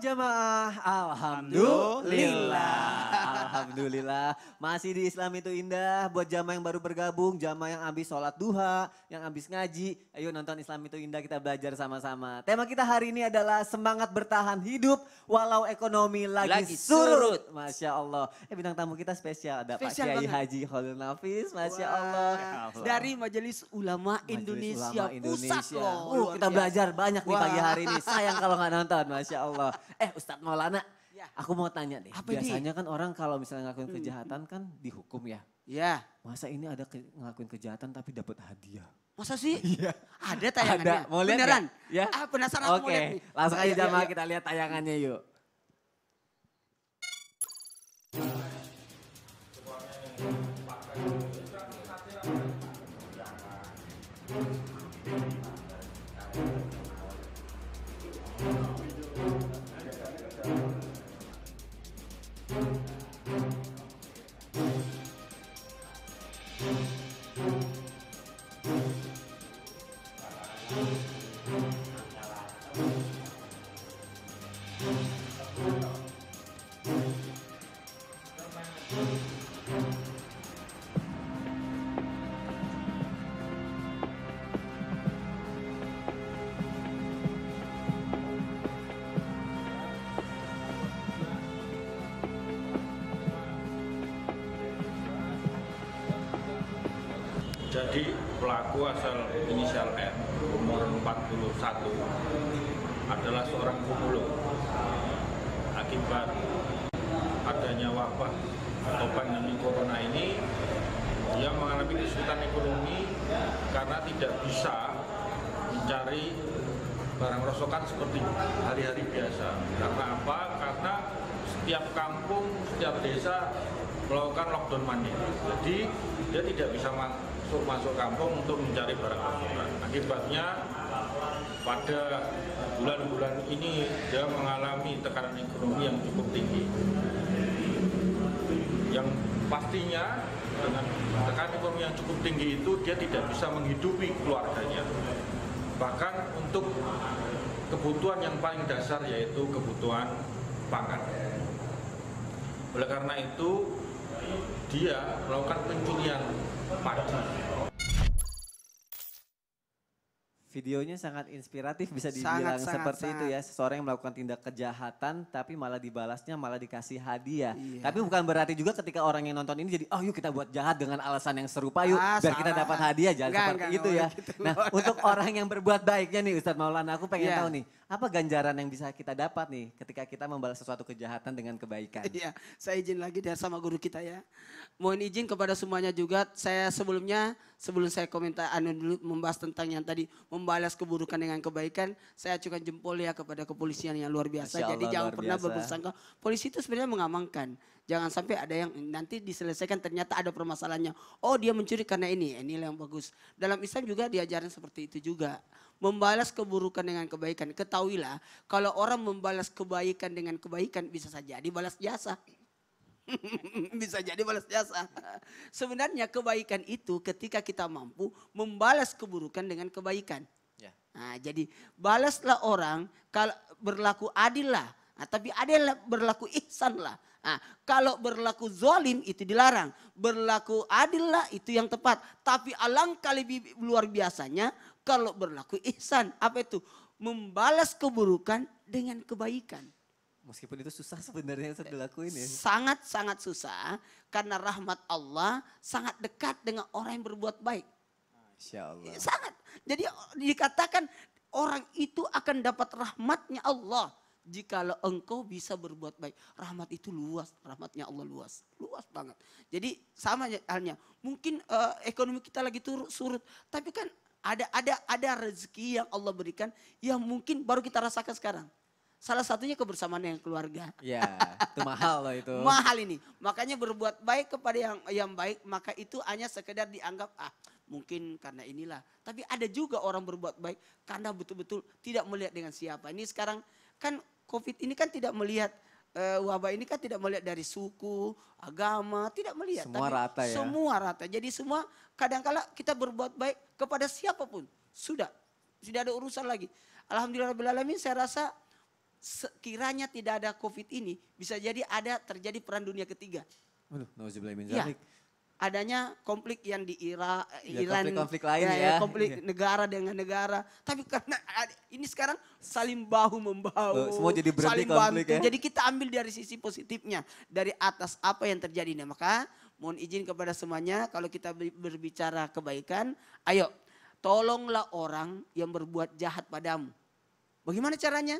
jamaah. Alhamdulillah. Alhamdulillah. Masih di Islam itu indah. Buat jamaah yang baru bergabung, jamaah yang habis sholat duha, yang habis ngaji. Ayo nonton Islam itu indah, kita belajar sama-sama. Tema kita hari ini adalah semangat bertahan hidup walau ekonomi lagi, lagi surut. surut. Masya Allah. Eh bintang tamu kita spesial. Ada spesial Pak Kiai Haji Khalil Nafis. Masya Wah. Allah. Dari Majelis Ulama Majelis Indonesia. Ulama Indonesia. Pusat loh. Uh, kita belajar banyak Wah. nih pagi hari ini. Sayang kalau nggak nonton. Masya Allah. Eh Ustadz Maulana. Ya. Aku mau tanya deh. Apa biasanya ini? kan orang kalau misalnya ngelakuin hmm. kejahatan kan dihukum ya. Iya. Masa ini ada ke, ngelakuin kejahatan tapi dapat hadiah? Masa sih? Iya. Ada tayangannya. Ada. Mau lihat Beneran? Ya. Ah, penasaran Oke. mau lihat. Oke, langsung iya, aja sama iya, iya. kita lihat tayangannya yuk. Jadi pelaku asal inisial M, umur 41 adalah seorang pemulung akibat adanya wabah atau pandemi corona ini dia mengalami kesulitan ekonomi karena tidak bisa mencari barang rosokan seperti hari-hari biasa karena apa? karena setiap kampung, setiap desa melakukan lockdown mandiri jadi dia tidak bisa untuk masuk kampung untuk mencari barang kebutuhan. Akibatnya pada bulan-bulan ini dia mengalami tekanan ekonomi yang cukup tinggi. Yang pastinya dengan tekanan ekonomi yang cukup tinggi itu dia tidak bisa menghidupi keluarganya. Bahkan untuk kebutuhan yang paling dasar yaitu kebutuhan pangan. Oleh karena itu dia melakukan pencurian Videonya sangat inspiratif bisa dibilang sangat, seperti sangat, itu ya. Seseorang yang melakukan tindak kejahatan tapi malah dibalasnya malah dikasih hadiah. Iya. Tapi bukan berarti juga ketika orang yang nonton ini jadi oh yuk kita buat jahat dengan alasan yang serupa yuk ah, biar salah. kita dapat hadiah jangan enggak, seperti enggak, itu enggak, ya. Gitu, nah, untuk orang yang berbuat baiknya nih Ustadz Maulana aku pengen yeah. tahu nih apa ganjaran yang bisa kita dapat nih ketika kita membalas sesuatu kejahatan dengan kebaikan? Iya, saya izin lagi dari sama guru kita ya. Mohon izin kepada semuanya juga. Saya sebelumnya, sebelum saya komentar anu dulu membahas tentang yang tadi membalas keburukan dengan kebaikan, saya acukan jempol ya kepada kepolisian yang luar biasa. Allah, Jadi jangan pernah berprasangka. Polisi itu sebenarnya mengamankan. Jangan sampai ada yang nanti diselesaikan ternyata ada permasalahannya. Oh dia mencuri karena ini, eh, ini yang bagus. Dalam Islam juga diajarin seperti itu juga membalas keburukan dengan kebaikan. Ketahuilah kalau orang membalas kebaikan dengan kebaikan bisa saja dibalas jasa. bisa jadi balas jasa. Sebenarnya kebaikan itu ketika kita mampu membalas keburukan dengan kebaikan. Ya. Nah, jadi balaslah orang kalau berlaku adillah. Nah, tapi ada berlaku ihsanlah. Nah, kalau berlaku zolim itu dilarang. Berlaku adil lah itu yang tepat. Tapi alangkah lebih luar biasanya kalau berlaku ihsan. Apa itu? Membalas keburukan dengan kebaikan. Meskipun itu susah sebenarnya yang dilakuin ya. Sangat-sangat susah karena rahmat Allah sangat dekat dengan orang yang berbuat baik. Insya Allah. Sangat. Jadi dikatakan orang itu akan dapat rahmatnya Allah. Jikalau engkau bisa berbuat baik. Rahmat itu luas. Rahmatnya Allah luas. Luas banget. Jadi sama halnya. Mungkin uh, ekonomi kita lagi turut surut. Tapi kan ada ada ada rezeki yang Allah berikan yang mungkin baru kita rasakan sekarang. Salah satunya kebersamaan yang keluarga. Ya, itu mahal loh itu. mahal ini. Makanya berbuat baik kepada yang yang baik, maka itu hanya sekedar dianggap ah mungkin karena inilah. Tapi ada juga orang berbuat baik karena betul-betul tidak melihat dengan siapa. Ini sekarang kan COVID ini kan tidak melihat uh, wabah ini kan tidak melihat dari suku, agama, tidak melihat. Semua tapi rata ya. Semua rata. Jadi semua kadangkala -kadang kita berbuat baik kepada siapapun. Sudah. Tidak ada urusan lagi. Alhamdulillah alamin saya rasa sekiranya tidak ada Covid ini bisa jadi ada terjadi peran dunia ketiga. Waduh, no, Ya adanya konflik yang di Irak, eh, ya, Iran, konflik, konflik lain ya, ya. ya. konflik ya. negara dengan negara. Tapi karena ini sekarang saling bahu membahu, oh, semua jadi saling konflik Ya? Jadi kita ambil dari sisi positifnya dari atas apa yang terjadi. Nah maka mohon izin kepada semuanya kalau kita berbicara kebaikan, ayo tolonglah orang yang berbuat jahat padamu. Bagaimana caranya?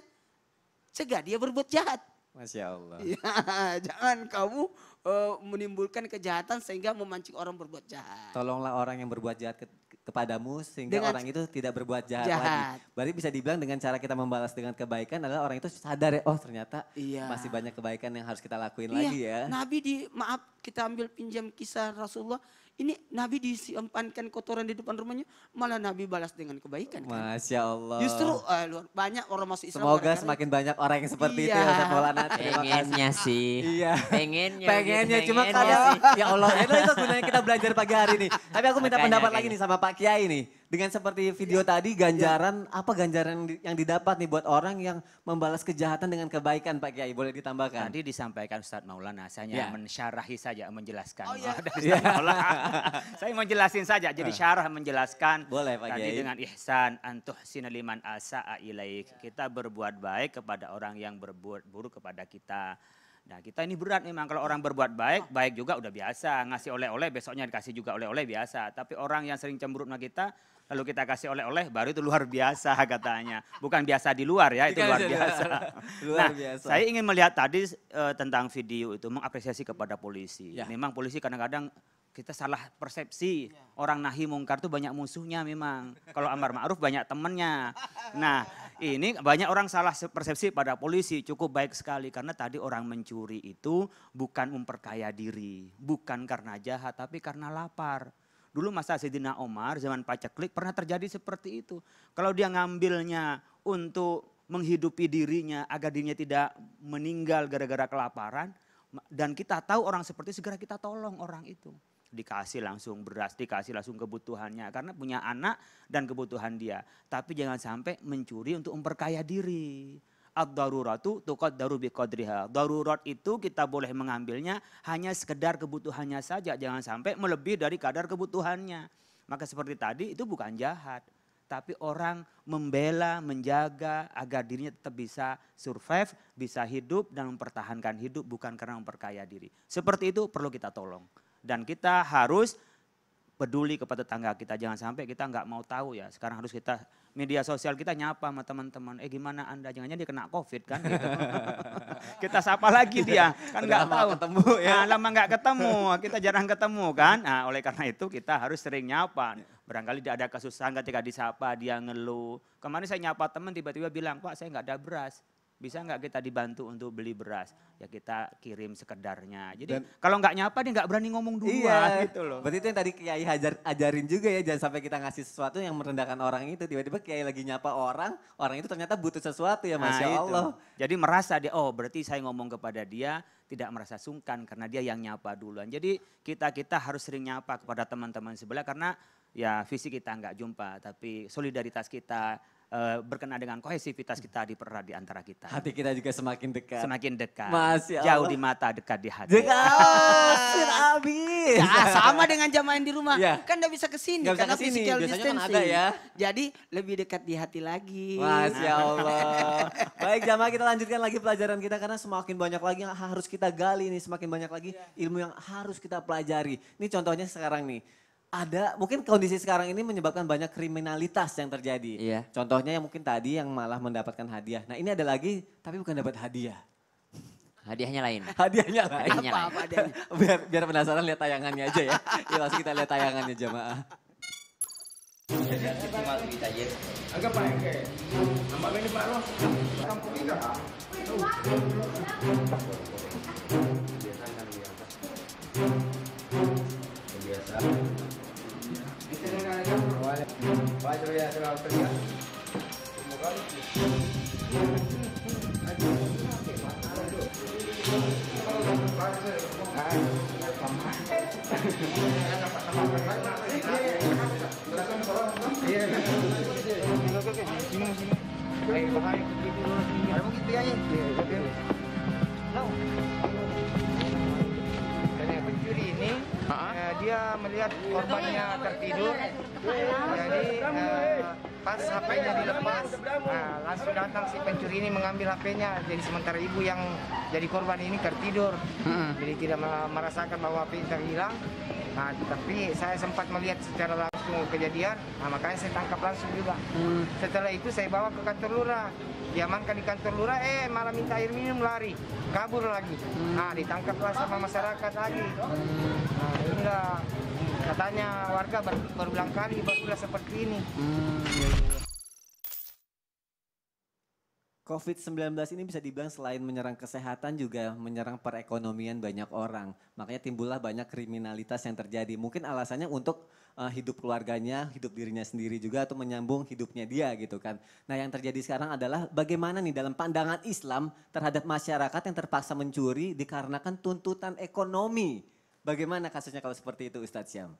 Cegah dia berbuat jahat. Masya Allah. Ya, jangan kamu uh, menimbulkan kejahatan sehingga memancing orang berbuat jahat. Tolonglah orang yang berbuat jahat ke kepadamu sehingga dengan orang itu tidak berbuat jahat, jahat lagi. Berarti bisa dibilang dengan cara kita membalas dengan kebaikan adalah orang itu sadar ya, oh ternyata iya. masih banyak kebaikan yang harus kita lakuin iya. lagi ya. Nabi di maaf kita ambil pinjam kisah Rasulullah ini Nabi disimpankan kotoran di depan rumahnya, malah Nabi balas dengan kebaikan. Kan? Masya Allah. Justru uh, banyak orang masuk Islam. Semoga karena semakin banyak orang yang seperti iya. itu. Ya, Maulana. Pengennya sih. Iya. Pengennya. Pengennya, gitu. cuma kadang. Ya Allah, itu, ya itu gunanya kita belajar pagi hari ini. Tapi aku minta Makanya, pendapat kayaknya. lagi nih sama Pak Kiai nih. Dengan seperti video ya. tadi, iya. ganjaran ya. apa ganjaran yang didapat nih buat orang yang membalas kejahatan dengan kebaikan, Pak Kiai? Boleh ditambahkan? Tadi disampaikan Ustadz Maulana, saya ya. mensyarahi saja, menjelaskan. Oh, ya. Dari ya. Maulana. saya menjelaskan saja, jadi ah. syarah menjelaskan. Boleh Pak Kiai. Tadi dengan ihsan, antuh sinaliman asa ilaik. Kita berbuat baik kepada orang yang berbuat buruk kepada kita Nah kita ini berat memang kalau orang berbuat baik, iya. baik juga udah biasa. Ngasih oleh-oleh besoknya dikasih juga oleh-oleh biasa. Tapi orang yang sering cemburu sama kita, lalu kita kasih oleh-oleh baru itu luar biasa katanya. Bukan biasa di luar ya, itu luar iya, iya, biasa. nah, saya ingin melihat tadi uh, tentang video itu mengapresiasi kepada polisi. Ya. Memang polisi kadang-kadang kita salah persepsi. Iya. Orang nahi mungkar tuh banyak musuhnya memang. Kalau amar ma'ruf banyak temennya. Nah ini banyak orang salah persepsi pada polisi cukup baik sekali. Karena tadi orang mencuri itu bukan memperkaya diri. Bukan karena jahat tapi karena lapar. Dulu masa Sidina Omar zaman paceklik pernah terjadi seperti itu. Kalau dia ngambilnya untuk menghidupi dirinya agar dirinya tidak meninggal gara-gara kelaparan. Dan kita tahu orang seperti segera kita tolong orang itu dikasih langsung beras, dikasih langsung kebutuhannya karena punya anak dan kebutuhan dia. Tapi jangan sampai mencuri untuk memperkaya diri. Ad-daruratu tuqad daru biqadriha. Darurat itu kita boleh mengambilnya hanya sekedar kebutuhannya saja. Jangan sampai melebihi dari kadar kebutuhannya. Maka seperti tadi itu bukan jahat. Tapi orang membela, menjaga agar dirinya tetap bisa survive, bisa hidup dan mempertahankan hidup bukan karena memperkaya diri. Seperti itu perlu kita tolong. Dan kita harus peduli kepada tetangga kita. Jangan sampai kita nggak mau tahu ya. Sekarang harus kita media sosial kita nyapa sama teman-teman. Eh gimana anda? Jangan-jangan dia kena covid kan? Gitu. kita sapa lagi dia. Kan nggak tahu. Ketemu ya. Nah, lama nggak ketemu. Kita jarang ketemu kan. Nah, oleh karena itu kita harus sering nyapa. Barangkali tidak ada kesusahan ketika disapa dia ngeluh. Kemarin saya nyapa teman tiba-tiba bilang, Pak saya nggak ada beras bisa nggak kita dibantu untuk beli beras? Ya kita kirim sekedarnya. Jadi kalau nggak nyapa dia nggak berani ngomong dulu iya, gitu loh. Berarti itu yang tadi Kiai hajar, ajarin juga ya, jangan sampai kita ngasih sesuatu yang merendahkan orang itu. Tiba-tiba Kiai lagi nyapa orang, orang itu ternyata butuh sesuatu ya Masya nah, Allah. Itu. Jadi merasa dia, oh berarti saya ngomong kepada dia tidak merasa sungkan karena dia yang nyapa duluan. Jadi kita-kita harus sering nyapa kepada teman-teman sebelah karena ya fisik kita nggak jumpa, tapi solidaritas kita, Eh, berkenaan dengan kohesivitas kita di perat di antara kita. Hati kita juga semakin dekat. Semakin dekat. Masya Allah. Jauh di mata, dekat di hati. Dekat, habis. Ya, sama dengan jamaah di rumah. Ya. Kan gak bisa kesini, gak bisa karena kesini. physical Biasanya distancing. Kan ada ya. Jadi lebih dekat di hati lagi. Masya nah. Allah. Baik jamaah kita lanjutkan lagi pelajaran kita karena semakin banyak lagi yang harus kita gali nih. Semakin banyak lagi ya. ilmu yang harus kita pelajari. Ini contohnya sekarang nih ada mungkin kondisi sekarang ini menyebabkan banyak kriminalitas yang terjadi. Iya. Contohnya yang mungkin tadi yang malah mendapatkan hadiah. Nah ini ada lagi tapi bukan dapat hadiah. Hadiahnya lain. Hadiahnya lain. Hadiahnya apa, lain. apa hadiahnya? biar, biar penasaran lihat tayangannya aja ya. ya langsung kita lihat tayangannya jamaah. Agak baik se voy a hacer la korbannya tertidur jadi eh, pas HP-nya dilepas eh, langsung datang si pencuri ini mengambil HP-nya jadi sementara ibu yang jadi korban ini tertidur jadi tidak merasakan bahwa HP terhilang Nah, tapi saya sempat melihat secara langsung kejadian, nah makanya saya tangkap langsung juga. Mm. Setelah itu saya bawa ke kantor lurah, diamankan di kantor lurah, eh malah minta air minum lari, kabur lagi. Hmm. Nah, ditangkaplah sama masyarakat lagi. Hmm. Nah, inilah Katanya warga ber berulang kali barulah seperti ini. Hmm, iya, iya. iya. COVID-19 ini bisa dibilang selain menyerang kesehatan juga menyerang perekonomian banyak orang. Makanya timbullah banyak kriminalitas yang terjadi. Mungkin alasannya untuk uh, hidup keluarganya, hidup dirinya sendiri juga atau menyambung hidupnya dia gitu kan. Nah yang terjadi sekarang adalah bagaimana nih dalam pandangan Islam terhadap masyarakat yang terpaksa mencuri dikarenakan tuntutan ekonomi. Bagaimana kasusnya kalau seperti itu Ustadz Syam?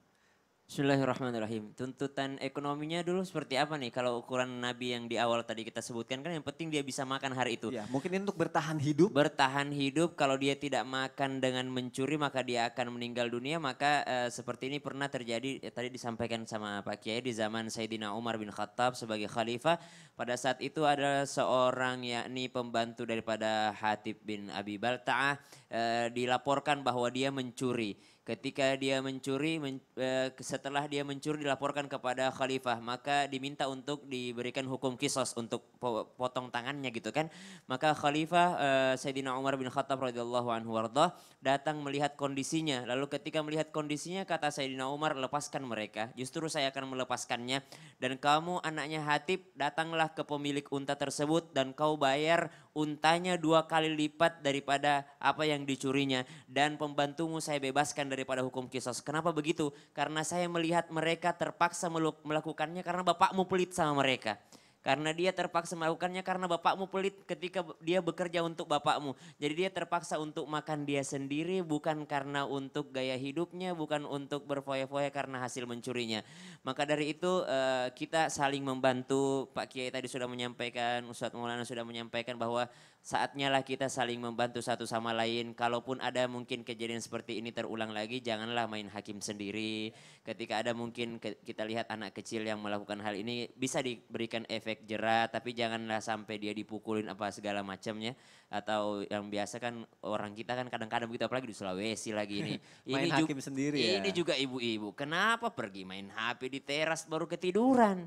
Bismillahirrahmanirrahim. Tuntutan ekonominya dulu seperti apa nih? Kalau ukuran Nabi yang di awal tadi kita sebutkan kan yang penting dia bisa makan hari itu. Ya, mungkin untuk bertahan hidup. Bertahan hidup kalau dia tidak makan dengan mencuri maka dia akan meninggal dunia. Maka uh, seperti ini pernah terjadi ya, tadi disampaikan sama Pak Kiai di zaman Sayyidina Umar bin Khattab sebagai khalifah. Pada saat itu ada seorang yakni pembantu daripada Hatib bin Abi Balta'ah uh, dilaporkan bahwa dia mencuri ketika dia mencuri men, e, setelah dia mencuri dilaporkan kepada khalifah maka diminta untuk diberikan hukum kisos untuk po potong tangannya gitu kan maka khalifah e, Sayyidina Umar bin Khattab radhiyallahu anhu wardah datang melihat kondisinya lalu ketika melihat kondisinya kata Sayyidina Umar lepaskan mereka justru saya akan melepaskannya dan kamu anaknya Hatib datanglah ke pemilik unta tersebut dan kau bayar untanya dua kali lipat daripada apa yang dicurinya dan pembantumu saya bebaskan daripada hukum kisos. Kenapa begitu? Karena saya melihat mereka terpaksa melakukannya karena bapakmu pelit sama mereka. Karena dia terpaksa melakukannya karena bapakmu pelit ketika dia bekerja untuk bapakmu. Jadi dia terpaksa untuk makan dia sendiri bukan karena untuk gaya hidupnya, bukan untuk berfoya-foya karena hasil mencurinya. Maka dari itu eh, kita saling membantu. Pak Kiai tadi sudah menyampaikan, Ustadz Maulana sudah menyampaikan bahwa Saatnya lah kita saling membantu satu sama lain. Kalaupun ada mungkin kejadian seperti ini terulang lagi, janganlah main hakim sendiri. Ketika ada mungkin ke, kita lihat anak kecil yang melakukan hal ini, bisa diberikan efek jerat, tapi janganlah sampai dia dipukulin apa segala macamnya. Atau yang biasa kan orang kita kan kadang-kadang begitu, apalagi di Sulawesi lagi ini. main hakim juga, sendiri ya. Ini juga ibu-ibu, kenapa pergi main HP di teras baru ketiduran?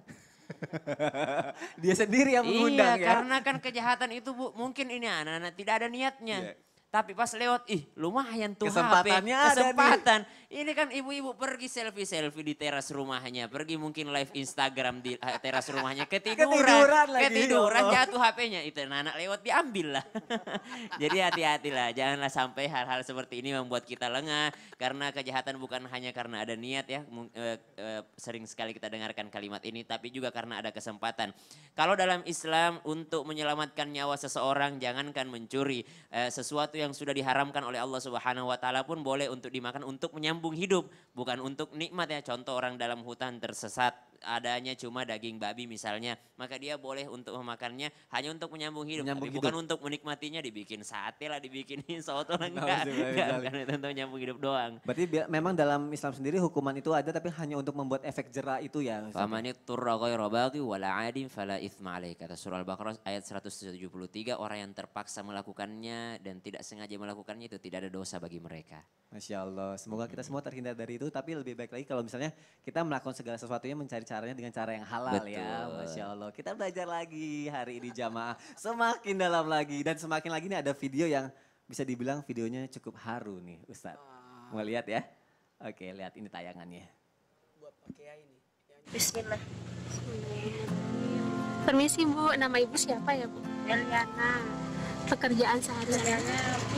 dia sendiri yang mengundang iya, ya. karena kan kejahatan itu bu, mungkin ini anak-anak tidak ada niatnya. Yeah. Tapi pas lewat, ih lumayan tuh Kesempatannya HP. Kesempatan. nih. Ini kan ibu-ibu pergi selfie-selfie di teras rumahnya. Pergi mungkin live Instagram di eh, teras rumahnya. Ketiduran. Ketiduran, lagi ketiduran oh. jatuh HP-nya. Itu anak lewat diambil lah. Jadi hati-hatilah. Janganlah sampai hal-hal seperti ini membuat kita lengah. Karena kejahatan bukan hanya karena ada niat ya. Eh, eh, sering sekali kita dengarkan kalimat ini. Tapi juga karena ada kesempatan. Kalau dalam Islam untuk menyelamatkan nyawa seseorang. Jangankan mencuri. Sesuatu yang yang sudah diharamkan oleh Allah Subhanahu wa taala pun boleh untuk dimakan untuk menyambung hidup, bukan untuk nikmat ya. Contoh orang dalam hutan tersesat adanya cuma daging babi misalnya, maka dia boleh untuk memakannya hanya untuk menyambung hidup, menyambung tapi hidup. bukan untuk menikmatinya dibikin sate lah, dibikin soto lah enggak. enggak karena itu untuk menyambung hidup doang. Berarti memang dalam Islam sendiri hukuman itu ada tapi hanya untuk membuat efek jerah itu ya. Faman ini turagoy robagi wala adin fala itsma Kata surah Al-Baqarah ayat 173 orang yang terpaksa melakukannya dan tidak sengaja melakukannya itu tidak ada dosa bagi mereka. Masya Allah, semoga kita semua terhindar dari itu tapi lebih baik lagi kalau misalnya kita melakukan segala sesuatunya mencari cara caranya dengan cara yang halal ya, Betul. ya. Masya Allah. Kita belajar lagi hari ini jamaah. Semakin dalam lagi. Dan semakin lagi ini ada video yang bisa dibilang videonya cukup haru nih Ustadz. Mau lihat ya? Oke lihat ini tayangannya. Buat ya ini. Bismillah. Bismillah. Permisi Bu, nama Ibu siapa ya Bu? Eliana. Pekerjaan sehari-hari?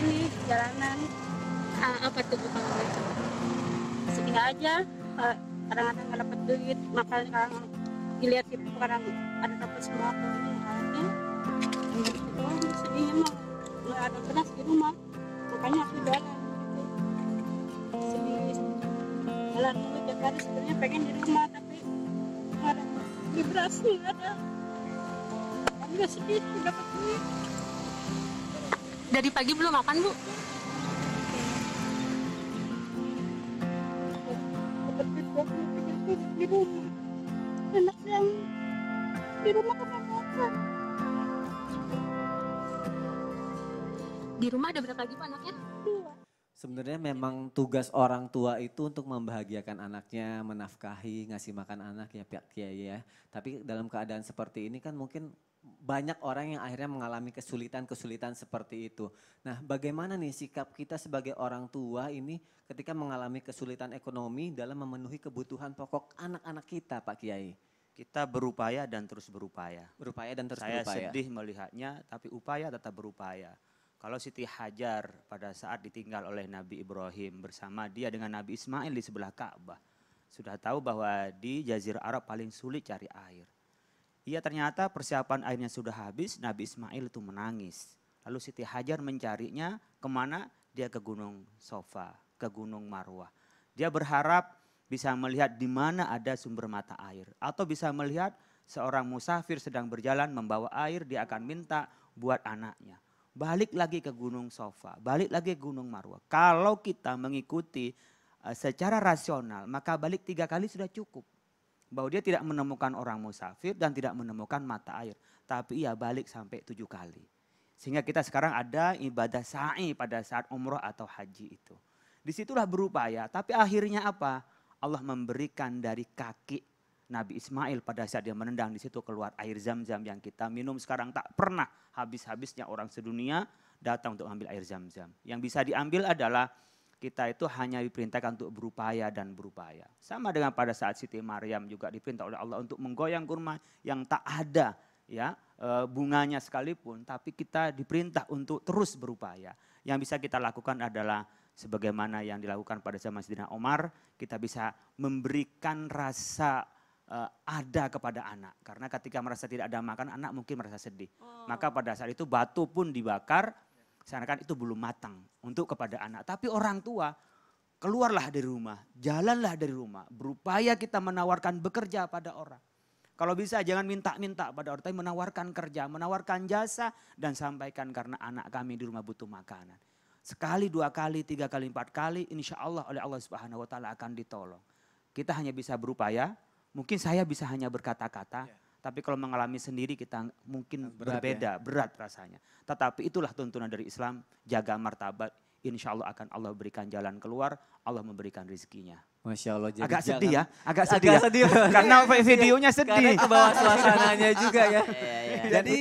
ini, jalanan. Ah, apa tuh Bu kalau itu? aja, ah, kadang-kadang nggak dapat duit makanya kan dilihat itu kadang ada dapat semua aku ini makanya itu sedihnya mah nggak ada beras di rumah makanya aku jalan gitu sedih jalan itu tiap hari sebenarnya pengen di rumah tapi nggak ada di beras nggak ada sedih nggak dapat duit dari pagi belum makan bu rumah anak yang di rumah kebanyakan di rumah ada berapa lagi anaknya Sebenarnya memang tugas orang tua itu untuk membahagiakan anaknya, menafkahi, ngasih makan anak ya pihak kiai ya. Tapi dalam keadaan seperti ini kan mungkin banyak orang yang akhirnya mengalami kesulitan-kesulitan seperti itu. Nah, bagaimana nih sikap kita sebagai orang tua ini ketika mengalami kesulitan ekonomi dalam memenuhi kebutuhan pokok anak-anak kita, Pak Kiai? Kita berupaya dan terus berupaya. Berupaya dan terus Saya berupaya. Saya sedih melihatnya, tapi upaya tetap berupaya. Kalau Siti Hajar pada saat ditinggal oleh Nabi Ibrahim bersama dia dengan Nabi Ismail di sebelah Ka'bah, sudah tahu bahwa di Jazirah Arab paling sulit cari air ia ternyata persiapan airnya sudah habis, Nabi Ismail itu menangis. Lalu Siti Hajar mencarinya kemana? Dia ke Gunung Sofa, ke Gunung Marwah. Dia berharap bisa melihat di mana ada sumber mata air. Atau bisa melihat seorang musafir sedang berjalan membawa air, dia akan minta buat anaknya. Balik lagi ke Gunung Sofa, balik lagi ke Gunung Marwah. Kalau kita mengikuti eh, secara rasional, maka balik tiga kali sudah cukup bahwa dia tidak menemukan orang musafir dan tidak menemukan mata air. Tapi ia balik sampai tujuh kali. Sehingga kita sekarang ada ibadah sa'i pada saat umroh atau haji itu. Disitulah berupaya, tapi akhirnya apa? Allah memberikan dari kaki Nabi Ismail pada saat dia menendang di situ keluar air zam-zam yang kita minum sekarang tak pernah habis-habisnya orang sedunia datang untuk ambil air zam-zam. Yang bisa diambil adalah kita itu hanya diperintahkan untuk berupaya dan berupaya. Sama dengan pada saat Siti Maryam juga diperintah oleh Allah untuk menggoyang kurma yang tak ada ya e, bunganya sekalipun, tapi kita diperintah untuk terus berupaya. Yang bisa kita lakukan adalah sebagaimana yang dilakukan pada zaman Sidina Omar, kita bisa memberikan rasa uh, ada kepada anak. Karena ketika merasa tidak ada makan, anak mungkin merasa sedih. Oh. Maka pada saat itu batu pun dibakar, seakan itu belum matang untuk kepada anak. Tapi orang tua keluarlah dari rumah, jalanlah dari rumah. Berupaya kita menawarkan bekerja pada orang. Kalau bisa jangan minta-minta pada orang, tapi menawarkan kerja, menawarkan jasa dan sampaikan karena anak kami di rumah butuh makanan. Sekali, dua kali, tiga kali, empat kali, insya Allah oleh Allah Subhanahu Wa Taala akan ditolong. Kita hanya bisa berupaya, mungkin saya bisa hanya berkata-kata, yeah tapi kalau mengalami sendiri kita mungkin berat ya. berbeda, ya? berat rasanya. Tetapi itulah tuntunan dari Islam, jaga martabat. Insya Allah akan Allah berikan jalan keluar, Allah memberikan rezekinya. Masya Allah. Jadi agak sedih ya, agak sedih agak ya. Sedih. Karena iya, videonya sedih. Karena suasananya juga ya. ya, ya. Jadi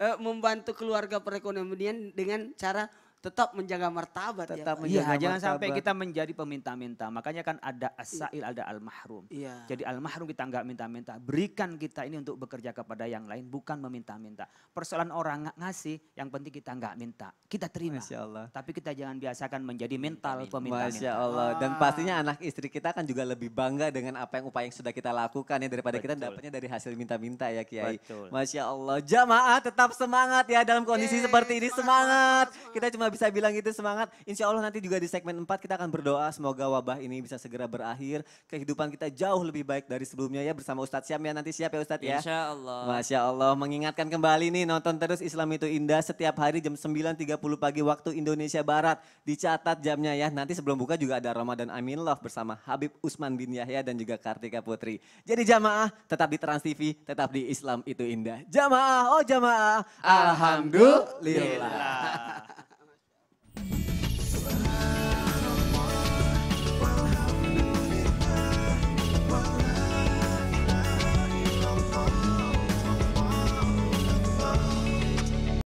eh, membantu keluarga perekonomian dengan cara tetap menjaga martabat ya, tetap ya, menjaga ya, jangan martabat. sampai kita menjadi peminta-minta makanya kan ada asail ada al mahrum ya. jadi al mahrum kita nggak minta-minta berikan kita ini untuk bekerja kepada yang lain bukan meminta-minta persoalan orang nggak ngasih yang penting kita nggak minta kita terima Masya Allah. tapi kita jangan biasakan menjadi mental peminta-minta Masya Allah dan ah. pastinya anak istri kita akan juga lebih bangga dengan apa yang upaya yang sudah kita lakukan ya daripada Betul. kita dapatnya dari hasil minta-minta ya Kiai Masya Allah jamaah tetap semangat ya dalam kondisi Yeay, seperti ini semangat, semangat. semangat. kita cuma bisa bilang gitu semangat. Insya Allah nanti juga di segmen 4 kita akan berdoa semoga wabah ini bisa segera berakhir. Kehidupan kita jauh lebih baik dari sebelumnya ya bersama Ustadz Syam ya nanti siap ya Ustadz ya. Insya Allah. Masya Allah mengingatkan kembali nih nonton terus Islam itu indah setiap hari jam 9.30 pagi waktu Indonesia Barat. Dicatat jamnya ya. Nanti sebelum buka juga ada Ramadan Amin Love bersama Habib Usman bin Yahya dan juga Kartika Putri. Jadi jamaah tetap di Trans TV, tetap di Islam itu indah. Jamaah, oh jamaah. Alhamdulillah. Alhamdulillah. Bye.